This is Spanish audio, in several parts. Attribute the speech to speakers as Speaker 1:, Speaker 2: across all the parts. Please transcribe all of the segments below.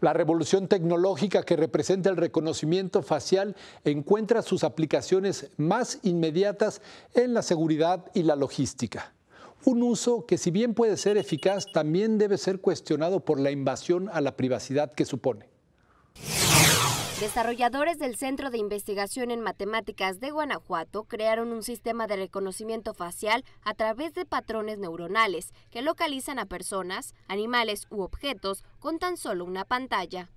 Speaker 1: La revolución tecnológica que representa el reconocimiento facial encuentra sus aplicaciones más inmediatas en la seguridad y la logística. Un uso que si bien puede ser eficaz, también debe ser cuestionado por la invasión a la privacidad que supone.
Speaker 2: Desarrolladores del Centro de Investigación en Matemáticas de Guanajuato crearon un sistema de reconocimiento facial a través de patrones neuronales que localizan a personas, animales u objetos con tan solo una pantalla.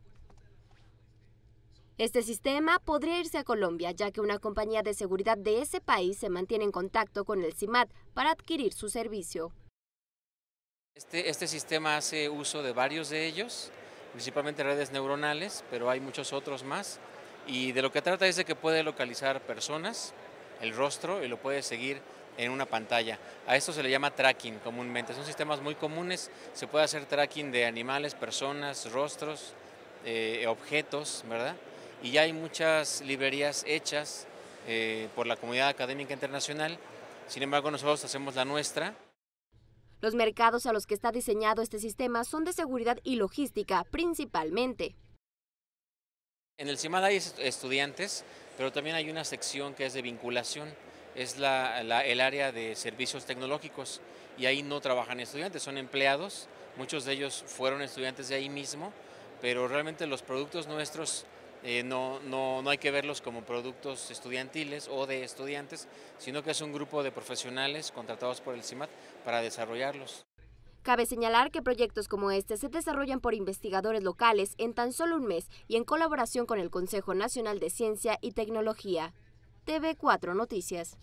Speaker 2: Este sistema podría irse a Colombia, ya que una compañía de seguridad de ese país se mantiene en contacto con el CIMAT para adquirir su servicio.
Speaker 3: Este, este sistema hace uso de varios de ellos principalmente redes neuronales, pero hay muchos otros más. Y de lo que trata es de que puede localizar personas, el rostro, y lo puede seguir en una pantalla. A esto se le llama tracking comúnmente. Son sistemas muy comunes. Se puede hacer tracking de animales, personas, rostros, eh, objetos, ¿verdad? Y ya hay muchas librerías hechas eh, por la comunidad académica internacional. Sin embargo, nosotros hacemos la nuestra.
Speaker 2: Los mercados a los que está diseñado este sistema son de seguridad y logística principalmente.
Speaker 3: En el CIMAD hay estudiantes, pero también hay una sección que es de vinculación es el área de servicios tecnológicos y ahí no trabajan estudiantes, son empleados, muchos de ellos fueron estudiantes de ahí mismo, pero realmente los productos nuestros eh, no, no, no, hay que verlos como productos estudiantiles o de estudiantes, sino que es un grupo de profesionales contratados por el CIMAT para desarrollarlos.
Speaker 2: Cabe señalar que proyectos como este se desarrollan por investigadores locales en tan solo un mes y en colaboración con el Consejo Nacional de Ciencia y Tecnología. TV4 Noticias.